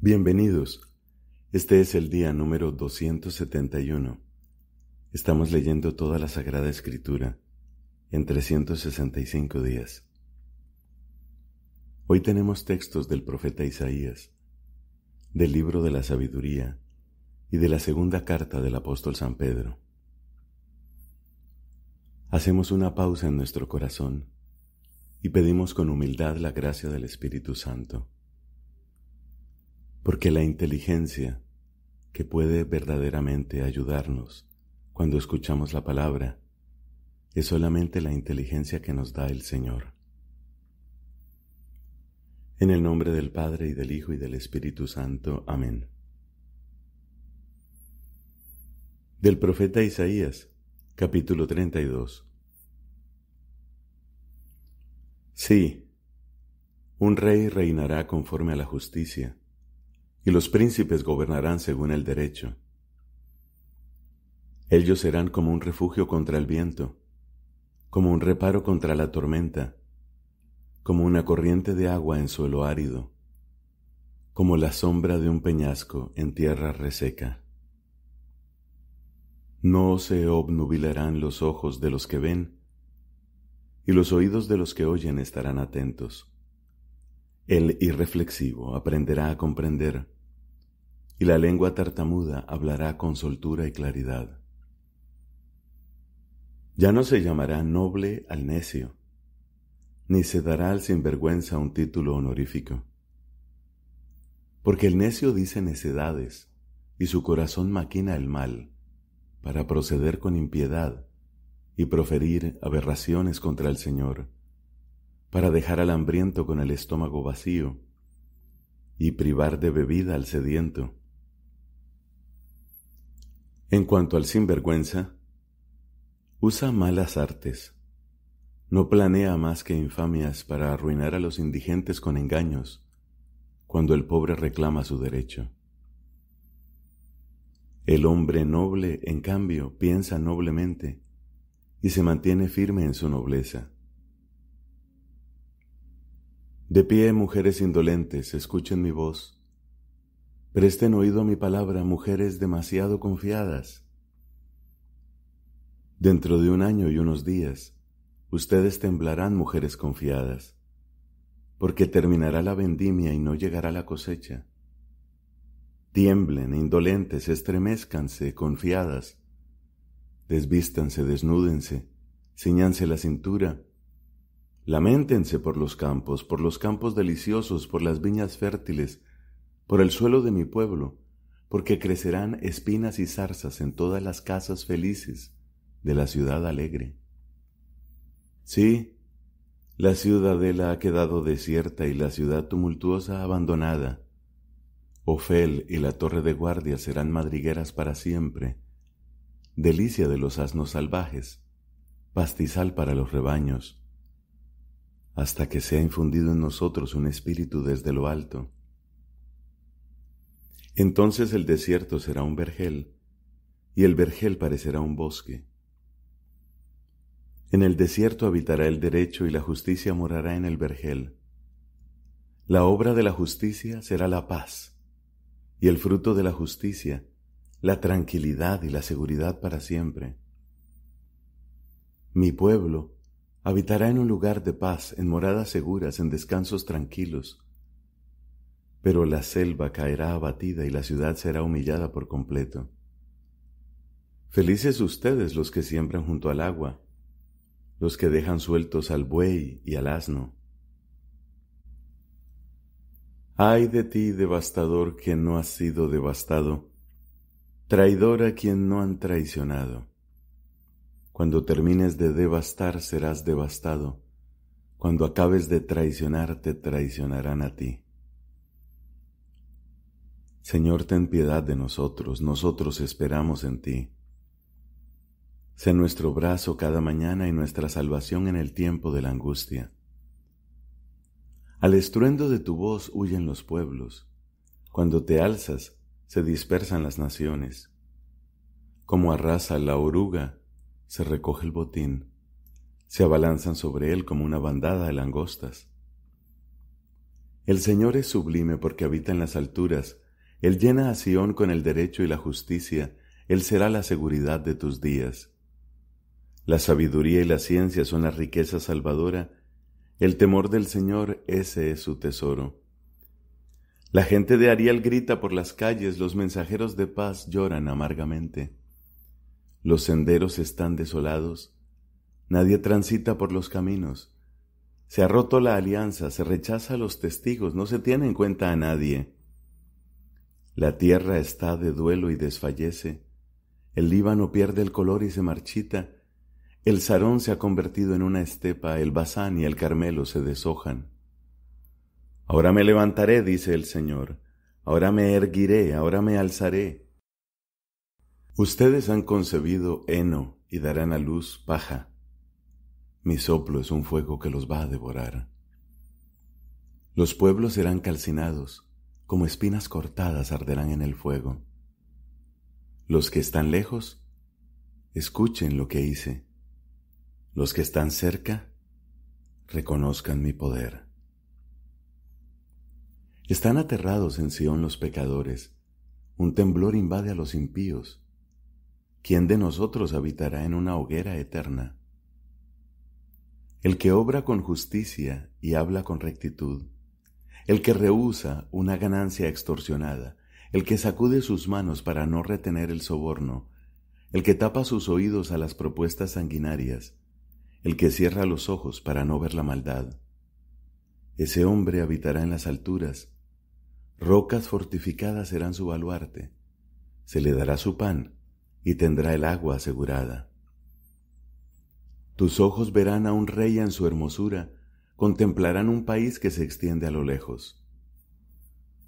Bienvenidos. Este es el día número 271. Estamos leyendo toda la Sagrada Escritura en 365 días. Hoy tenemos textos del profeta Isaías, del libro de la sabiduría y de la segunda carta del apóstol San Pedro. Hacemos una pausa en nuestro corazón y pedimos con humildad la gracia del Espíritu Santo porque la inteligencia que puede verdaderamente ayudarnos cuando escuchamos la palabra es solamente la inteligencia que nos da el Señor. En el nombre del Padre y del Hijo y del Espíritu Santo. Amén. Del profeta Isaías, capítulo 32. Sí, un rey reinará conforme a la justicia y los príncipes gobernarán según el derecho. Ellos serán como un refugio contra el viento, como un reparo contra la tormenta, como una corriente de agua en suelo árido, como la sombra de un peñasco en tierra reseca. No se obnubilarán los ojos de los que ven, y los oídos de los que oyen estarán atentos. El irreflexivo aprenderá a comprender, y la lengua tartamuda hablará con soltura y claridad. Ya no se llamará noble al necio, ni se dará al sinvergüenza un título honorífico. Porque el necio dice necedades, y su corazón maquina el mal, para proceder con impiedad y proferir aberraciones contra el Señor para dejar al hambriento con el estómago vacío y privar de bebida al sediento. En cuanto al sinvergüenza, usa malas artes. No planea más que infamias para arruinar a los indigentes con engaños cuando el pobre reclama su derecho. El hombre noble, en cambio, piensa noblemente y se mantiene firme en su nobleza. De pie, mujeres indolentes, escuchen mi voz. Presten oído a mi palabra, mujeres demasiado confiadas. Dentro de un año y unos días, ustedes temblarán, mujeres confiadas, porque terminará la vendimia y no llegará la cosecha. Tiemblen, indolentes, estremezcanse, confiadas. Desvístanse, desnúdense, ciñanse la cintura, Lamentense por los campos, por los campos deliciosos, por las viñas fértiles, por el suelo de mi pueblo, porque crecerán espinas y zarzas en todas las casas felices de la ciudad alegre. Sí, la ciudadela ha quedado desierta y la ciudad tumultuosa abandonada. Ofel y la torre de guardia serán madrigueras para siempre, delicia de los asnos salvajes, pastizal para los rebaños, hasta que sea infundido en nosotros un espíritu desde lo alto. Entonces el desierto será un vergel, y el vergel parecerá un bosque. En el desierto habitará el derecho y la justicia morará en el vergel. La obra de la justicia será la paz, y el fruto de la justicia, la tranquilidad y la seguridad para siempre. Mi pueblo, Habitará en un lugar de paz, en moradas seguras, en descansos tranquilos. Pero la selva caerá abatida y la ciudad será humillada por completo. Felices ustedes los que siembran junto al agua, los que dejan sueltos al buey y al asno. Ay de ti, devastador, que no has sido devastado, traidor a quien no han traicionado. Cuando termines de devastar serás devastado. Cuando acabes de traicionar te traicionarán a ti. Señor, ten piedad de nosotros, nosotros esperamos en ti. Sé nuestro brazo cada mañana y nuestra salvación en el tiempo de la angustia. Al estruendo de tu voz huyen los pueblos. Cuando te alzas, se dispersan las naciones. Como arrasa la oruga, se recoge el botín. Se abalanzan sobre él como una bandada de langostas. El Señor es sublime porque habita en las alturas. Él llena a Sión con el derecho y la justicia. Él será la seguridad de tus días. La sabiduría y la ciencia son la riqueza salvadora. El temor del Señor, ese es su tesoro. La gente de Ariel grita por las calles, los mensajeros de paz lloran amargamente. Los senderos están desolados, nadie transita por los caminos. Se ha roto la alianza, se rechaza a los testigos, no se tiene en cuenta a nadie. La tierra está de duelo y desfallece. El Líbano pierde el color y se marchita. El Sarón se ha convertido en una estepa, el Bazán y el Carmelo se deshojan. Ahora me levantaré, dice el Señor, ahora me erguiré, ahora me alzaré. Ustedes han concebido heno y darán a luz paja. Mi soplo es un fuego que los va a devorar. Los pueblos serán calcinados, como espinas cortadas arderán en el fuego. Los que están lejos, escuchen lo que hice. Los que están cerca, reconozcan mi poder. Están aterrados en Sión los pecadores. Un temblor invade a los impíos. ¿quién de nosotros habitará en una hoguera eterna? El que obra con justicia y habla con rectitud, el que rehúsa una ganancia extorsionada, el que sacude sus manos para no retener el soborno, el que tapa sus oídos a las propuestas sanguinarias, el que cierra los ojos para no ver la maldad. Ese hombre habitará en las alturas, rocas fortificadas serán su baluarte, se le dará su pan, y tendrá el agua asegurada. Tus ojos verán a un rey en su hermosura, contemplarán un país que se extiende a lo lejos.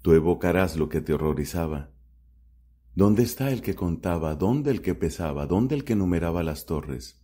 Tú evocarás lo que te horrorizaba. ¿Dónde está el que contaba? ¿Dónde el que pesaba? ¿Dónde el que numeraba las torres?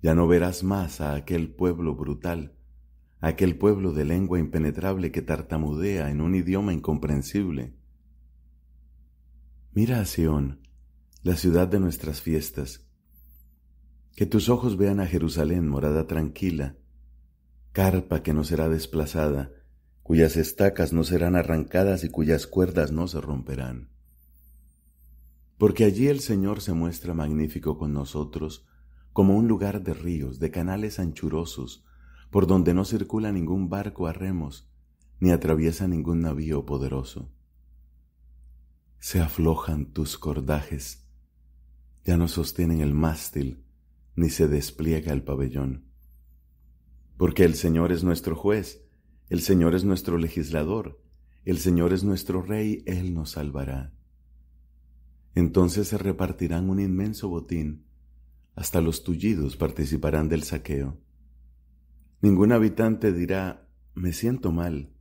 Ya no verás más a aquel pueblo brutal, aquel pueblo de lengua impenetrable que tartamudea en un idioma incomprensible. Mira a Sión, la ciudad de nuestras fiestas. Que tus ojos vean a Jerusalén, morada tranquila, carpa que no será desplazada, cuyas estacas no serán arrancadas y cuyas cuerdas no se romperán. Porque allí el Señor se muestra magnífico con nosotros, como un lugar de ríos, de canales anchurosos, por donde no circula ningún barco a remos, ni atraviesa ningún navío poderoso. Se aflojan tus cordajes, ya no sostienen el mástil, ni se despliega el pabellón. Porque el Señor es nuestro juez, el Señor es nuestro legislador, el Señor es nuestro rey, Él nos salvará. Entonces se repartirán un inmenso botín, hasta los tullidos participarán del saqueo. Ningún habitante dirá, me siento mal,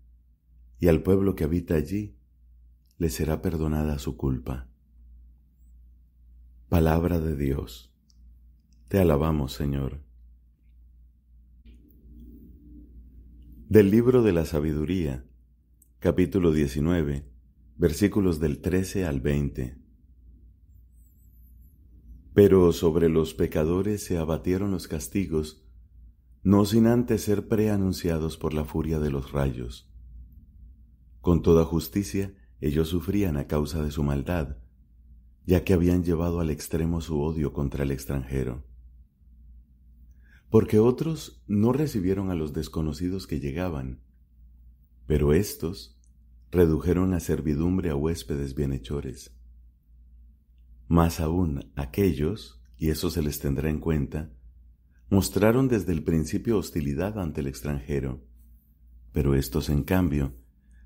y al pueblo que habita allí le será perdonada su culpa. Palabra de Dios. Te alabamos, Señor. Del libro de la sabiduría, capítulo 19, versículos del 13 al 20. Pero sobre los pecadores se abatieron los castigos, no sin antes ser preanunciados por la furia de los rayos. Con toda justicia ellos sufrían a causa de su maldad, ya que habían llevado al extremo su odio contra el extranjero. Porque otros no recibieron a los desconocidos que llegaban, pero estos redujeron a servidumbre a huéspedes bienhechores. Más aún, aquellos, y eso se les tendrá en cuenta, mostraron desde el principio hostilidad ante el extranjero. Pero estos, en cambio,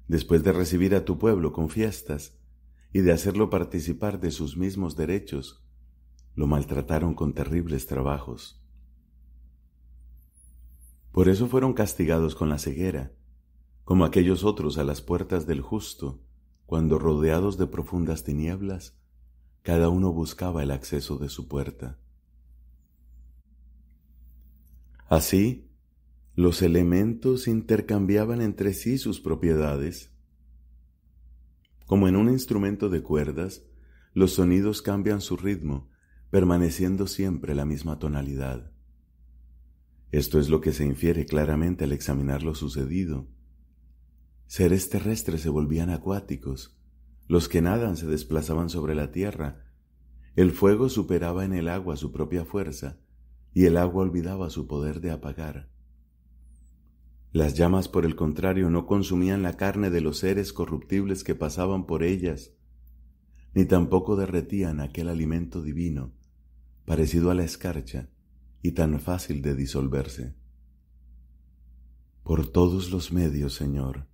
después de recibir a tu pueblo con fiestas, y de hacerlo participar de sus mismos derechos, lo maltrataron con terribles trabajos. Por eso fueron castigados con la ceguera, como aquellos otros a las puertas del justo, cuando rodeados de profundas tinieblas, cada uno buscaba el acceso de su puerta. Así, los elementos intercambiaban entre sí sus propiedades como en un instrumento de cuerdas, los sonidos cambian su ritmo, permaneciendo siempre la misma tonalidad. Esto es lo que se infiere claramente al examinar lo sucedido. Seres terrestres se volvían acuáticos, los que nadan se desplazaban sobre la tierra, el fuego superaba en el agua su propia fuerza, y el agua olvidaba su poder de apagar. Las llamas, por el contrario, no consumían la carne de los seres corruptibles que pasaban por ellas, ni tampoco derretían aquel alimento divino, parecido a la escarcha y tan fácil de disolverse. Por todos los medios, Señor,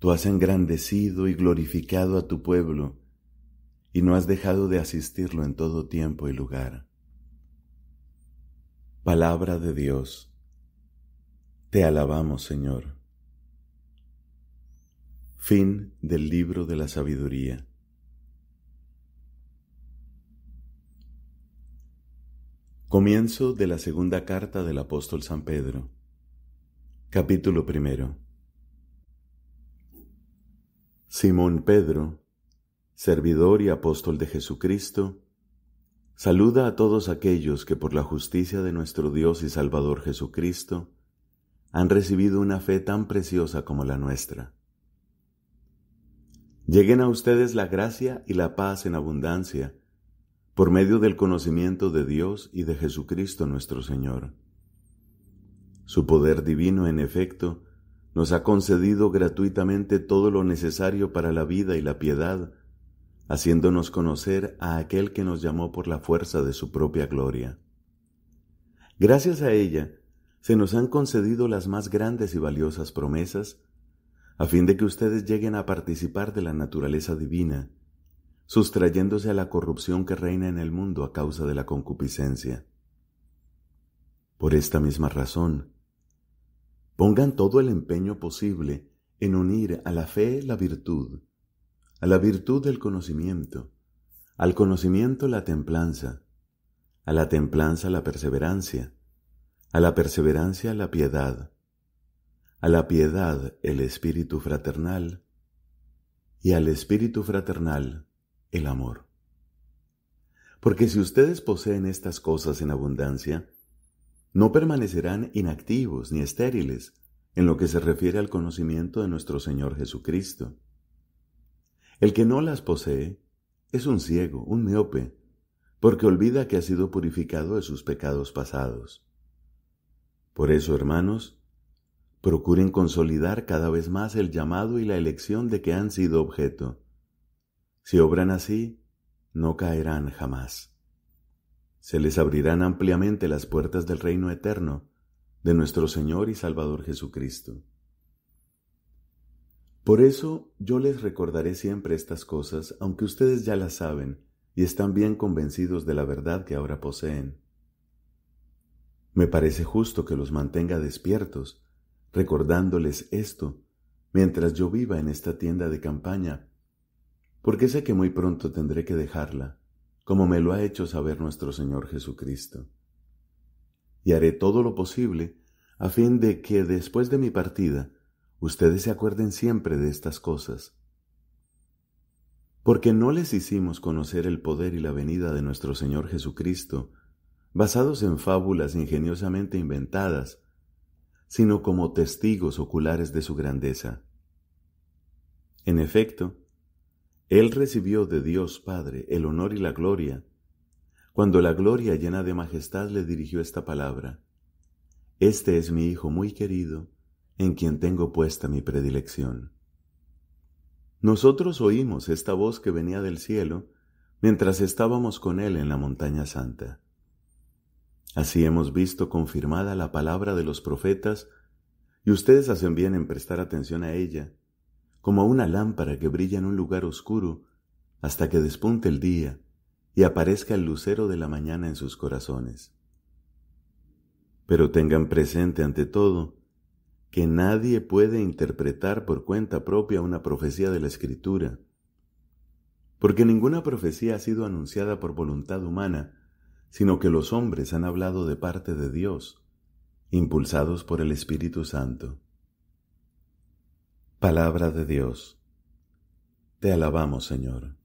tú has engrandecido y glorificado a tu pueblo, y no has dejado de asistirlo en todo tiempo y lugar. Palabra de Dios. Te alabamos, Señor. Fin del libro de la sabiduría. Comienzo de la segunda carta del apóstol San Pedro. Capítulo primero. Simón Pedro, servidor y apóstol de Jesucristo, saluda a todos aquellos que por la justicia de nuestro Dios y Salvador Jesucristo han recibido una fe tan preciosa como la nuestra. Lleguen a ustedes la gracia y la paz en abundancia, por medio del conocimiento de Dios y de Jesucristo nuestro Señor. Su poder divino, en efecto, nos ha concedido gratuitamente todo lo necesario para la vida y la piedad, haciéndonos conocer a aquel que nos llamó por la fuerza de su propia gloria. Gracias a ella, se nos han concedido las más grandes y valiosas promesas, a fin de que ustedes lleguen a participar de la naturaleza divina, sustrayéndose a la corrupción que reina en el mundo a causa de la concupiscencia. Por esta misma razón, pongan todo el empeño posible en unir a la fe la virtud, a la virtud el conocimiento, al conocimiento la templanza, a la templanza la perseverancia, a la perseverancia la piedad, a la piedad el espíritu fraternal y al espíritu fraternal el amor. Porque si ustedes poseen estas cosas en abundancia, no permanecerán inactivos ni estériles en lo que se refiere al conocimiento de nuestro Señor Jesucristo. El que no las posee es un ciego, un miope, porque olvida que ha sido purificado de sus pecados pasados. Por eso, hermanos, procuren consolidar cada vez más el llamado y la elección de que han sido objeto. Si obran así, no caerán jamás. Se les abrirán ampliamente las puertas del reino eterno de nuestro Señor y Salvador Jesucristo. Por eso yo les recordaré siempre estas cosas, aunque ustedes ya las saben y están bien convencidos de la verdad que ahora poseen. Me parece justo que los mantenga despiertos, recordándoles esto, mientras yo viva en esta tienda de campaña, porque sé que muy pronto tendré que dejarla, como me lo ha hecho saber nuestro Señor Jesucristo. Y haré todo lo posible a fin de que después de mi partida ustedes se acuerden siempre de estas cosas. Porque no les hicimos conocer el poder y la venida de nuestro Señor Jesucristo basados en fábulas ingeniosamente inventadas, sino como testigos oculares de su grandeza. En efecto, Él recibió de Dios Padre el honor y la gloria, cuando la gloria llena de majestad le dirigió esta palabra. Este es mi Hijo muy querido, en quien tengo puesta mi predilección. Nosotros oímos esta voz que venía del cielo mientras estábamos con Él en la montaña santa. Así hemos visto confirmada la palabra de los profetas, y ustedes hacen bien en prestar atención a ella, como a una lámpara que brilla en un lugar oscuro hasta que despunte el día y aparezca el lucero de la mañana en sus corazones. Pero tengan presente ante todo que nadie puede interpretar por cuenta propia una profecía de la Escritura, porque ninguna profecía ha sido anunciada por voluntad humana, sino que los hombres han hablado de parte de Dios, impulsados por el Espíritu Santo. Palabra de Dios. Te alabamos, Señor.